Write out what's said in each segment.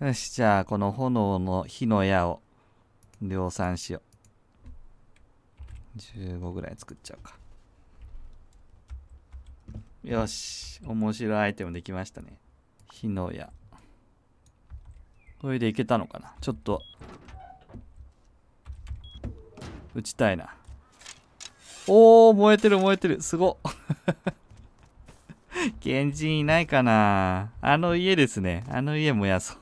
よし、じゃあ、この炎の火の矢を量産しよう。15ぐらい作っちゃうか。よし、面白いアイテムできましたね。火の矢。これでいけたのかなちょっと、打ちたいな。おー、燃えてる燃えてる。すごっ。原 人いないかなあの家ですね。あの家燃やそう。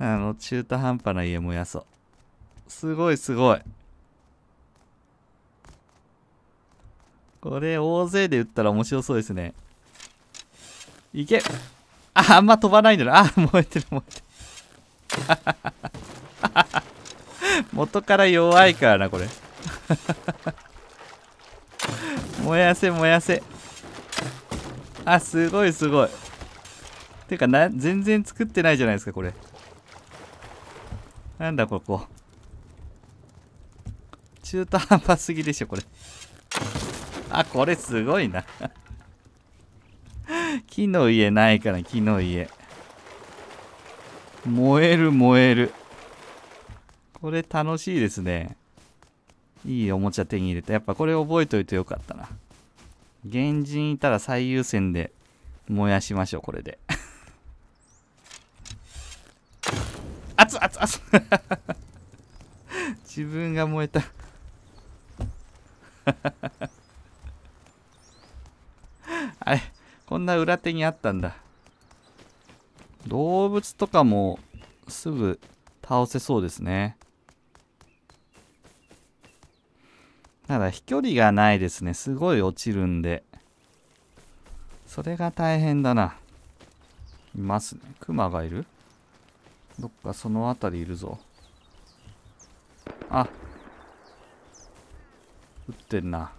あの、中途半端な家燃やそう。すごいすごい。これ、大勢で打ったら面白そうですね。いけあ、あんま飛ばないんだな。あ、燃えてる燃えてる。元から弱いからな、これ。燃やせ燃やせ。あ、すごいすごい。てかな、全然作ってないじゃないですか、これ。なんだここ中途半端すぎでしょこれあこれすごいな 木の家ないから木の家燃える燃えるこれ楽しいですねいいおもちゃ手に入れたやっぱこれ覚えといてよかったな原人いたら最優先で燃やしましょうこれで熱熱熱 自分が燃えた あれこんな裏手にあったんだ動物とかもすぐ倒せそうですねただ飛距離がないですねすごい落ちるんでそれが大変だないますねクマがいるどっかその辺りいるぞあ撃ってんな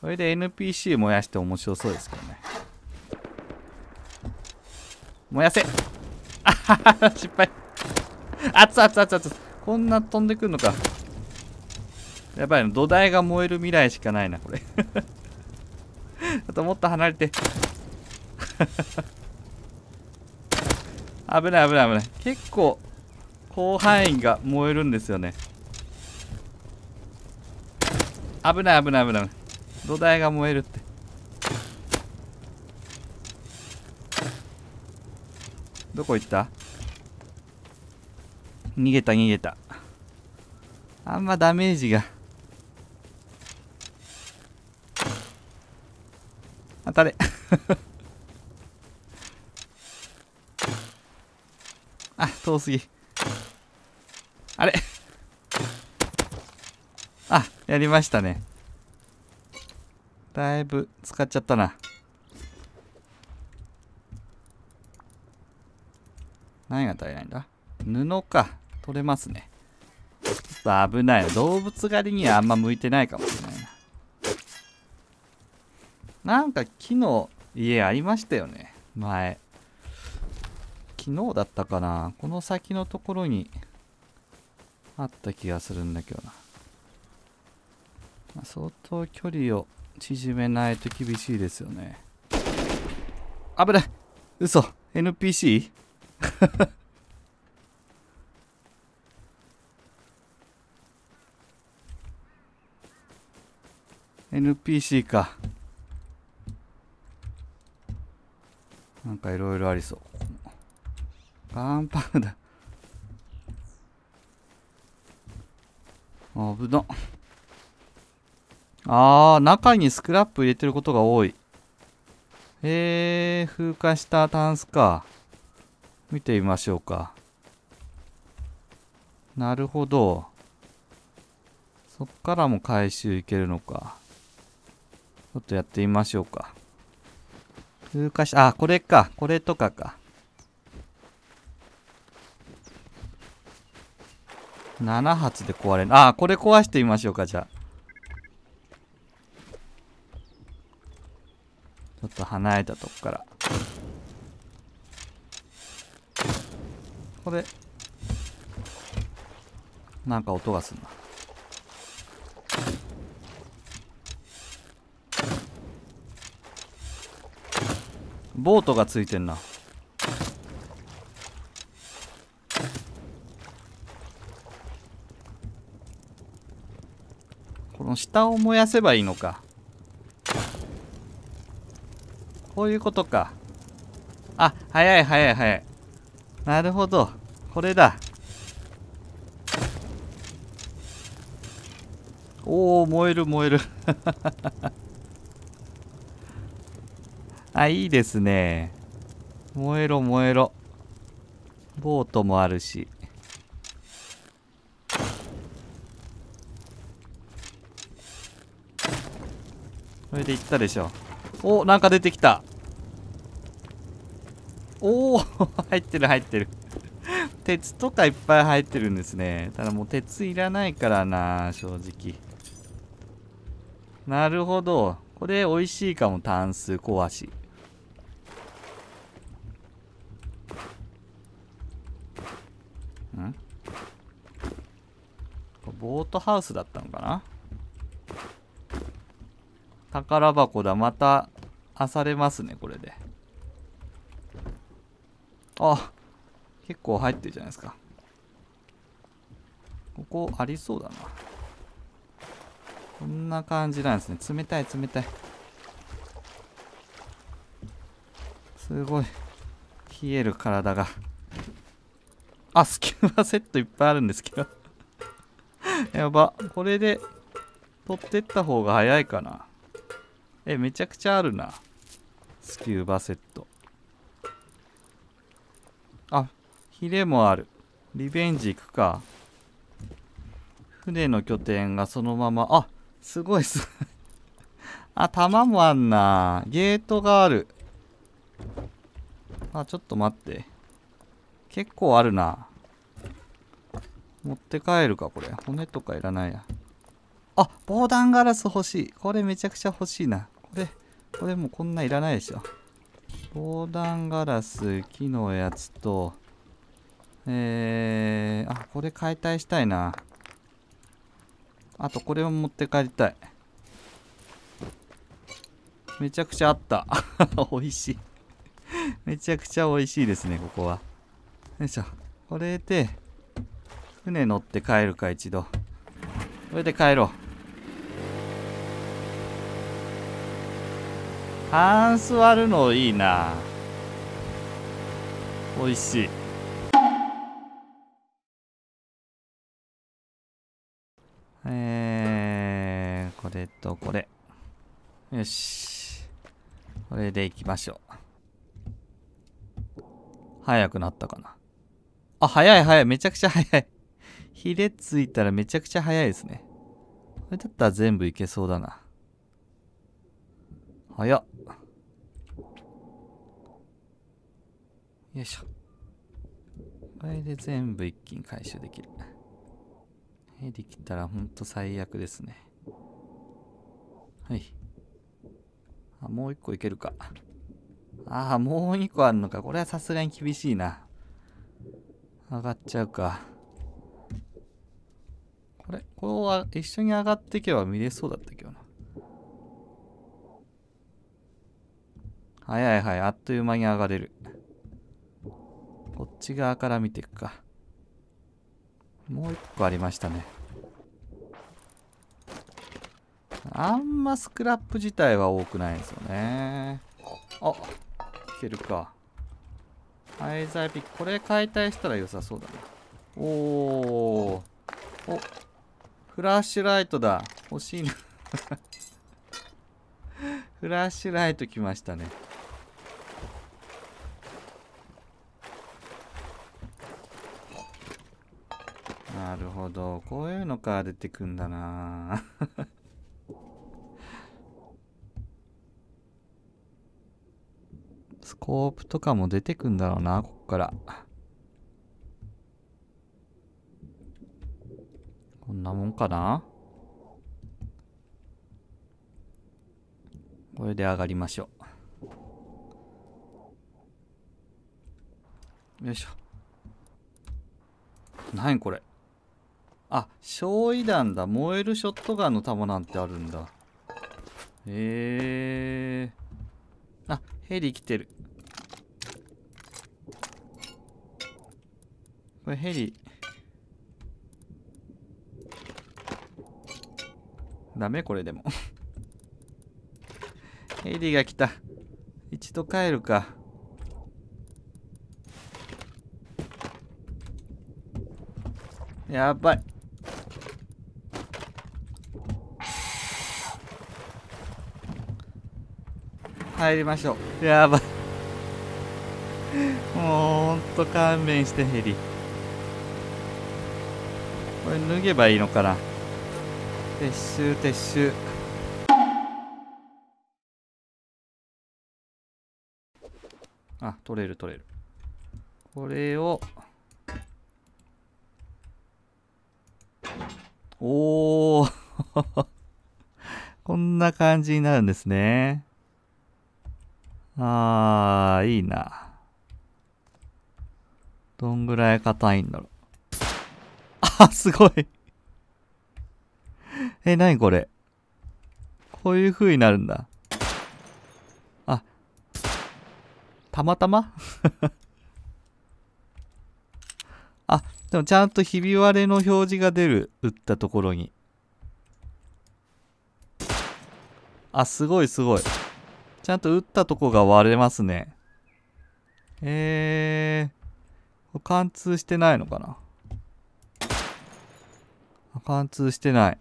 それで NPC 燃やして面白そうですけどね燃やせあはは失敗熱々熱々こんな飛んでくんのかやばいの土台が燃える未来しかないなこれあ ともっと離れて危ない危ない危ない結構広範囲が燃えるんですよね危ない危ない危ない土台が燃えるってどこ行った逃げた逃げたあんまダメージが当たれあ遠すぎあれあやりましたねだいぶ使っちゃったな何が足りないんだ布か取れますねちょっと危ない動物狩りにはあんま向いてないかもしれないななんか木の家ありましたよね前昨日だったかなこの先のところにあった気がするんだけどな、まあ、相当距離を縮めないと厳しいですよね危ない嘘 NPC? NPC かなんかいろいろありそうガンパウダー。危な。あー、中にスクラップ入れてることが多い。えー、風化したタンスか。見てみましょうか。なるほど。そっからも回収いけるのか。ちょっとやってみましょうか。風化した、あ、これか。これとかか。7発で壊れるああこれ壊してみましょうかじゃあちょっと離れたとこからこれなんか音がするなボートがついてんな下を燃やせばいいのかこういうことかあ早い早い早いなるほどこれだおお燃える燃える あいいですね燃えろ燃えろボートもあるしそれで行ったでしょおなんか出てきたおお 入ってる入ってる鉄とかいっぱい入ってるんですねただもう鉄いらないからな正直なるほどこれ美味しいかもタンス壊しんボートハウスだったのかな宝箱だ。また、あされますね、これで。あ、結構入ってるじゃないですか。ここ、ありそうだな。こんな感じなんですね。冷たい、冷たい。すごい。冷える体が。あ、スキューバセットいっぱいあるんですけど やば。これで、取ってった方が早いかな。え、めちゃくちゃあるな。スキューバセット。あ、ヒレもある。リベンジ行くか。船の拠点がそのまま、あ、すごいっす。あ、弾もあんな。ゲートがある。あ、ちょっと待って。結構あるな。持って帰るか、これ。骨とかいらないや。あ、防弾ガラス欲しい。これめちゃくちゃ欲しいな。れ、これもうこんないらないでしょ。防弾ガラス、木のやつと、えー、あ、これ解体したいな。あとこれを持って帰りたい。めちゃくちゃあった。美味しいめちゃくちゃ美味しいですね、ここは。よいしょ。これで、船乗って帰るか、一度。これで帰ろう。半座るのいいな美味しいえー、これとこれよしこれでいきましょう早くなったかなあ早い早いめちゃくちゃ早いヒレついたらめちゃくちゃ早いですねこれだったら全部いけそうだな早っよいしょこれで全部一気に回収できるヘリ来たらほんと最悪ですねはいあもう一個いけるかああもう一個あるのかこれはさすがに厳しいな上がっちゃうかこれこれは一緒に上がっていけば見れそうだったけどなはいはいはいあっという間に上がれるこっち側から見ていくかもう一個ありましたねあんまスクラップ自体は多くないんですよねあいけるか廃材ピックこれ解体したら良さそうだねおおおフラッシュライトだ欲しいな フラッシュライト来ましたねなるほどこういうのから出てくんだな スコープとかも出てくんだろうなここからこんなもんかなこれで上がりましょうよいしょ何これあ、焼夷弾だ。燃えるショットガンの弾なんてあるんだ。へえ。あ、ヘリ来てる。これヘリ。ダメこれでも ヘリが来た。一度帰るか。やばい。入りましょうやばいもうほんと勘弁してヘリこれ脱げばいいのかな撤収撤収あ取れる取れるこれをおお こんな感じになるんですね。あー、いいな。どんぐらい硬いんだろう。あ、すごいえ、なにこれ。こういう風になるんだ。あ。たまたま あ、でもちゃんとひび割れの表示が出る。打ったところに。あ、すごいすごい。ちゃんと打ったとこが割れますね。えー、貫通してないのかな貫通してない。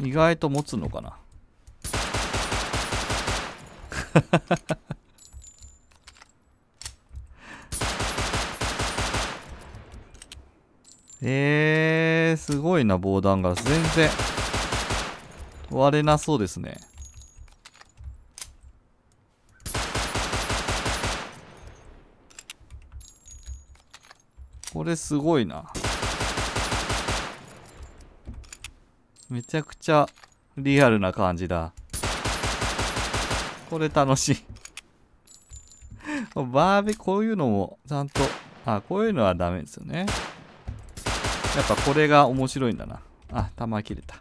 意外と持つのかな えー、すごいな、防弾ガラス。全然。割れなそうですねこれすごいなめちゃくちゃリアルな感じだこれ楽しい バーベこういうのもちゃんとあこういうのはダメですよねやっぱこれが面白いんだなあ弾切れた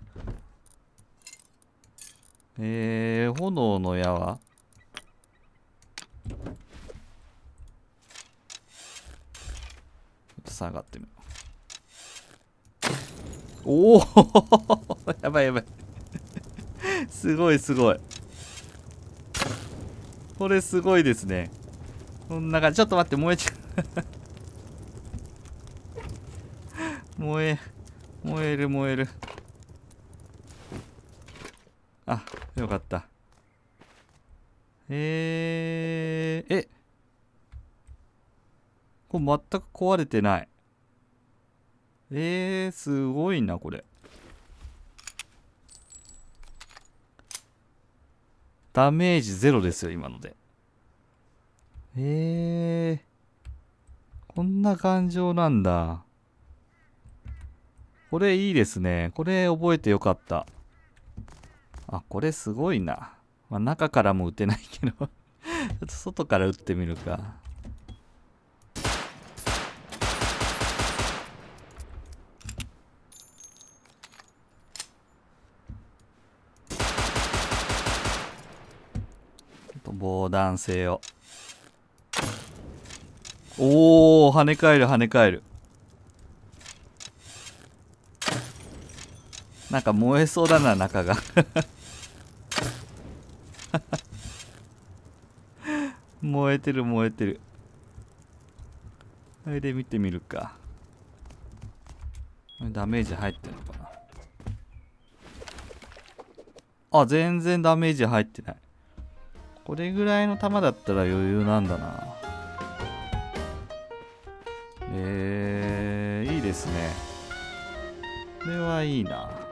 えー、炎の矢は下がってみよう。おお やばいやばい すごいすごい。これすごいですね。こんな感じ。ちょっと待って、燃えちゃう 燃え、燃える燃える。よかった。えー、えこれ全く壊れてない。えー、すごいな、これ。ダメージゼロですよ、今ので。えー、こんな感情なんだ。これいいですね。これ覚えてよかった。あ、これすごいな。まあ、中からも打てないけど ちょっと外から打ってみるか。防弾性をおお跳ね返る跳ね返るなんか燃えそうだな中が燃えてる燃えてるそれで見てみるかダメージ入ってるのかなあ全然ダメージ入ってないこれぐらいの弾だったら余裕なんだなえー、いいですねこれはいいな